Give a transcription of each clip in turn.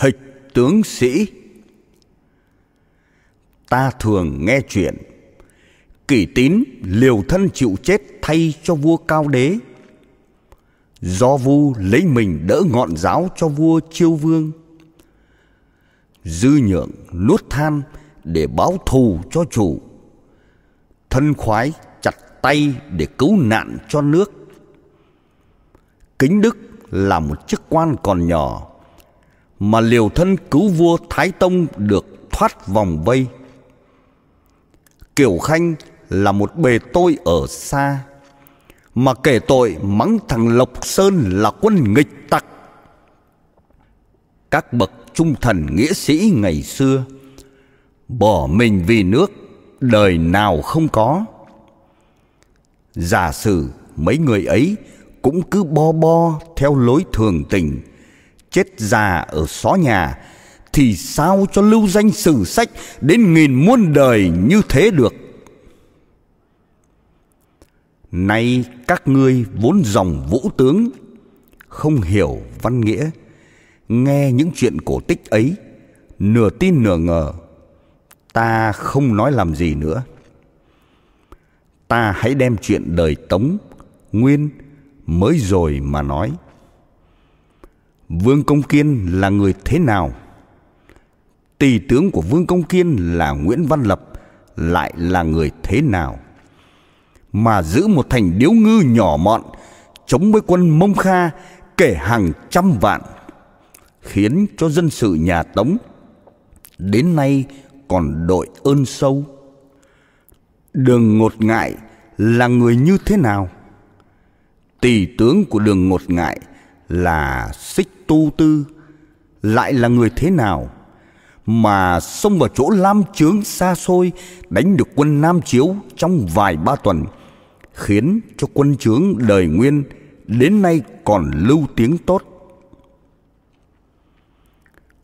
hịch tướng sĩ ta thường nghe chuyện kỷ tín liều thân chịu chết thay cho vua cao đế do vu lấy mình đỡ ngọn giáo cho vua chiêu vương dư nhượng nuốt than để báo thù cho chủ thân khoái chặt tay để cứu nạn cho nước kính đức là một chức quan còn nhỏ mà liều thân cứu vua Thái Tông được thoát vòng vây. Kiều Khanh là một bề tôi ở xa, mà kể tội mắng thằng Lộc Sơn là quân nghịch tặc. Các bậc trung thần nghĩa sĩ ngày xưa bỏ mình vì nước đời nào không có. Giả sử mấy người ấy cũng cứ bo bo theo lối thường tình chết già ở xó nhà thì sao cho lưu danh sử sách đến nghìn muôn đời như thế được nay các ngươi vốn dòng vũ tướng không hiểu văn nghĩa nghe những chuyện cổ tích ấy nửa tin nửa ngờ ta không nói làm gì nữa ta hãy đem chuyện đời tống nguyên mới rồi mà nói Vương Công Kiên là người thế nào? Tỷ tướng của Vương Công Kiên là Nguyễn Văn Lập lại là người thế nào? Mà giữ một thành điếu ngư nhỏ mọn chống với quân Mông Kha kể hàng trăm vạn khiến cho dân sự nhà Tống đến nay còn đội ơn sâu. Đường Ngột Ngại là người như thế nào? Tỷ tướng của Đường Ngột Ngại là Xích tu tư lại là người thế nào mà xông vào chỗ lam chướng xa xôi đánh được quân Nam Chiếu trong vài ba tuần khiến cho quân chướng đời nguyên đến nay còn lưu tiếng tốt.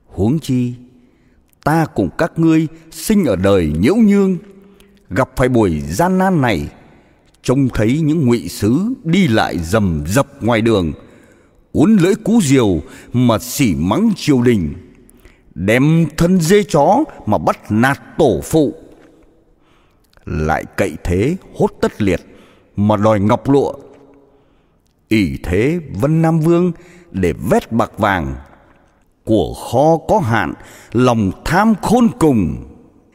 Huống chi, ta cùng các ngươi sinh ở đời nhiễu nhương, gặp phải buổi gian nan này, trông thấy những ngụy sứ đi lại rầm rập ngoài đường – uốn lưỡi cú diều mà xỉ mắng triều đình đem thân dê chó mà bắt nạt tổ phụ lại cậy thế hốt tất liệt mà đòi ngọc lụa ỷ thế vân nam vương để vét bạc vàng của kho có hạn lòng tham khôn cùng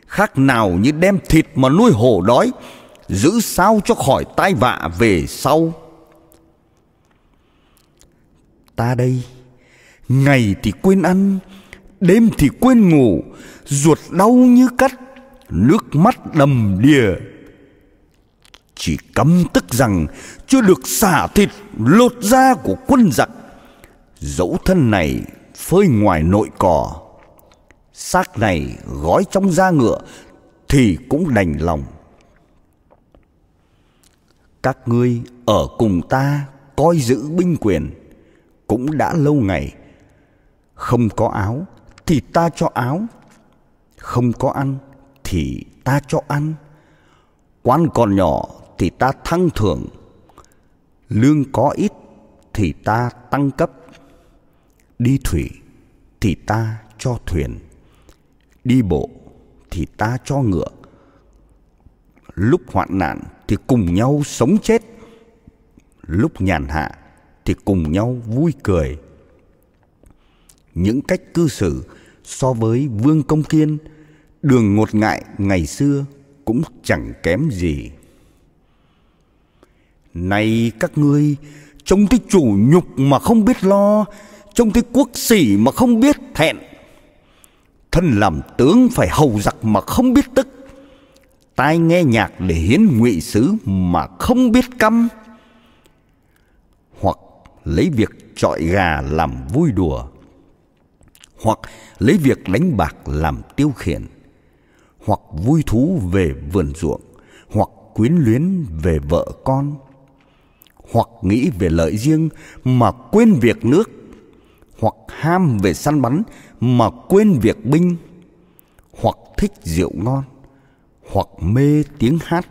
khác nào như đem thịt mà nuôi hổ đói giữ sao cho khỏi tai vạ về sau ta đây ngày thì quên ăn đêm thì quên ngủ ruột đau như cắt nước mắt đầm đìa chỉ cấm tức rằng chưa được xả thịt lột da của quân giặc dẫu thân này phơi ngoài nội cỏ xác này gói trong da ngựa thì cũng đành lòng các ngươi ở cùng ta coi giữ binh quyền cũng đã lâu ngày. Không có áo thì ta cho áo, không có ăn thì ta cho ăn. Quan còn nhỏ thì ta thăng thưởng, lương có ít thì ta tăng cấp. Đi thủy thì ta cho thuyền, đi bộ thì ta cho ngựa. Lúc hoạn nạn thì cùng nhau sống chết. Lúc nhàn hạ thì cùng nhau vui cười. Những cách cư xử so với Vương Công Kiên, đường ngột ngại ngày xưa cũng chẳng kém gì. Này các ngươi, trông thấy chủ nhục mà không biết lo, trông thấy quốc sỉ mà không biết thẹn. Thân làm tướng phải hầu giặc mà không biết tức, tai nghe nhạc để hiến ngụy sứ mà không biết căm lấy việc trọi gà làm vui đùa hoặc lấy việc đánh bạc làm tiêu khiển hoặc vui thú về vườn ruộng hoặc quyến luyến về vợ con hoặc nghĩ về lợi riêng mà quên việc nước hoặc ham về săn bắn mà quên việc binh hoặc thích rượu ngon hoặc mê tiếng hát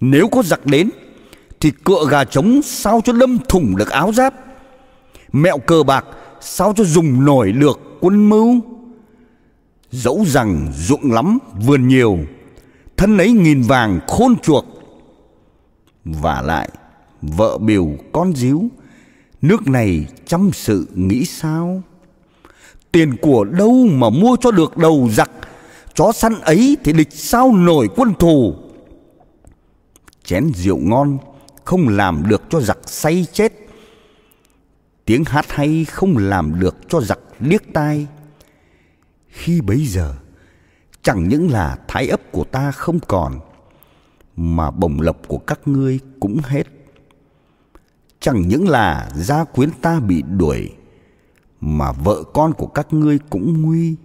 nếu có giặc đến thì cựa gà trống sao cho đâm thủng được áo giáp Mẹo cờ bạc sao cho dùng nổi được quân mưu Dẫu rằng ruộng lắm vườn nhiều Thân ấy nghìn vàng khôn chuộc Và lại vợ biểu con díu Nước này chăm sự nghĩ sao Tiền của đâu mà mua cho được đầu giặc Chó săn ấy thì địch sao nổi quân thù Chén rượu ngon không làm được cho giặc say chết tiếng hát hay không làm được cho giặc liếc tai khi bấy giờ chẳng những là thái ấp của ta không còn mà bổng lộc của các ngươi cũng hết chẳng những là gia quyến ta bị đuổi mà vợ con của các ngươi cũng nguy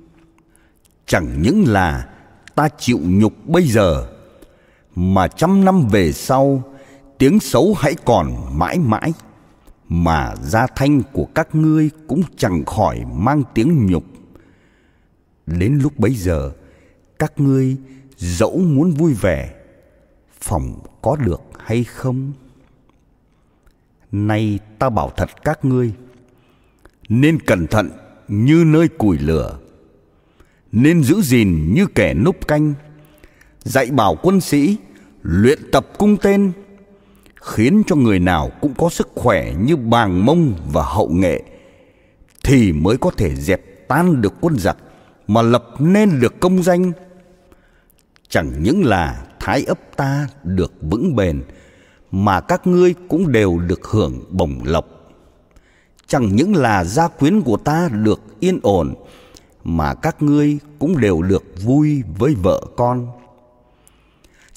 chẳng những là ta chịu nhục bây giờ mà trăm năm về sau tiếng xấu hãy còn mãi mãi mà gia thanh của các ngươi cũng chẳng khỏi mang tiếng nhục đến lúc bấy giờ các ngươi dẫu muốn vui vẻ phòng có được hay không nay ta bảo thật các ngươi nên cẩn thận như nơi củi lửa nên giữ gìn như kẻ núp canh dạy bảo quân sĩ luyện tập cung tên khiến cho người nào cũng có sức khỏe như bàng mông và hậu nghệ thì mới có thể dẹp tan được quân giặc mà lập nên được công danh chẳng những là thái ấp ta được vững bền mà các ngươi cũng đều được hưởng bổng lộc chẳng những là gia quyến của ta được yên ổn mà các ngươi cũng đều được vui với vợ con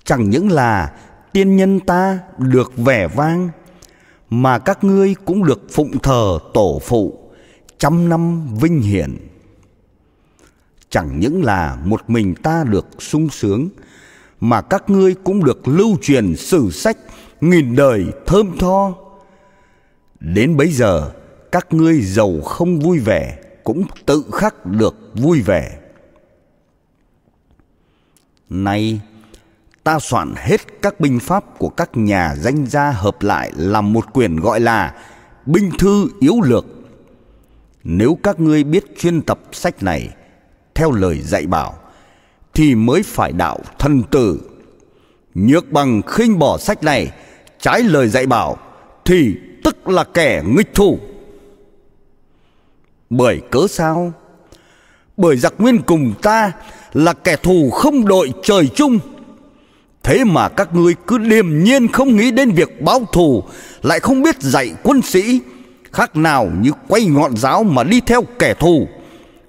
chẳng những là tiên nhân ta được vẻ vang mà các ngươi cũng được phụng thờ tổ phụ trăm năm vinh hiển chẳng những là một mình ta được sung sướng mà các ngươi cũng được lưu truyền sử sách nghìn đời thơm tho đến bấy giờ các ngươi giàu không vui vẻ cũng tự khắc được vui vẻ nay ta soạn hết các binh pháp của các nhà danh gia hợp lại làm một quyển gọi là Binh Thư Yếu Lược. Nếu các ngươi biết chuyên tập sách này theo lời dạy bảo thì mới phải đạo thân tử. Nhược bằng khinh bỏ sách này trái lời dạy bảo thì tức là kẻ nghịch thủ. Bởi cớ sao? Bởi giặc nguyên cùng ta là kẻ thù không đội trời chung Thế mà các ngươi cứ điềm nhiên không nghĩ đến việc báo thù Lại không biết dạy quân sĩ Khác nào như quay ngọn giáo mà đi theo kẻ thù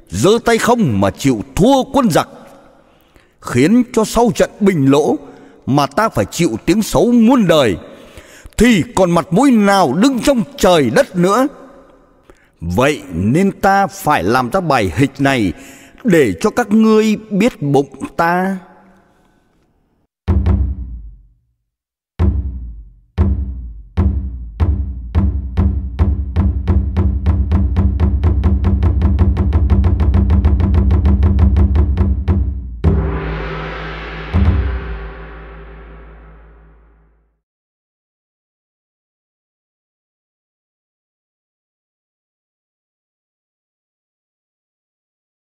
giơ tay không mà chịu thua quân giặc Khiến cho sau trận bình lỗ Mà ta phải chịu tiếng xấu muôn đời Thì còn mặt mũi nào đứng trong trời đất nữa Vậy nên ta phải làm ra bài hịch này Để cho các ngươi biết bụng ta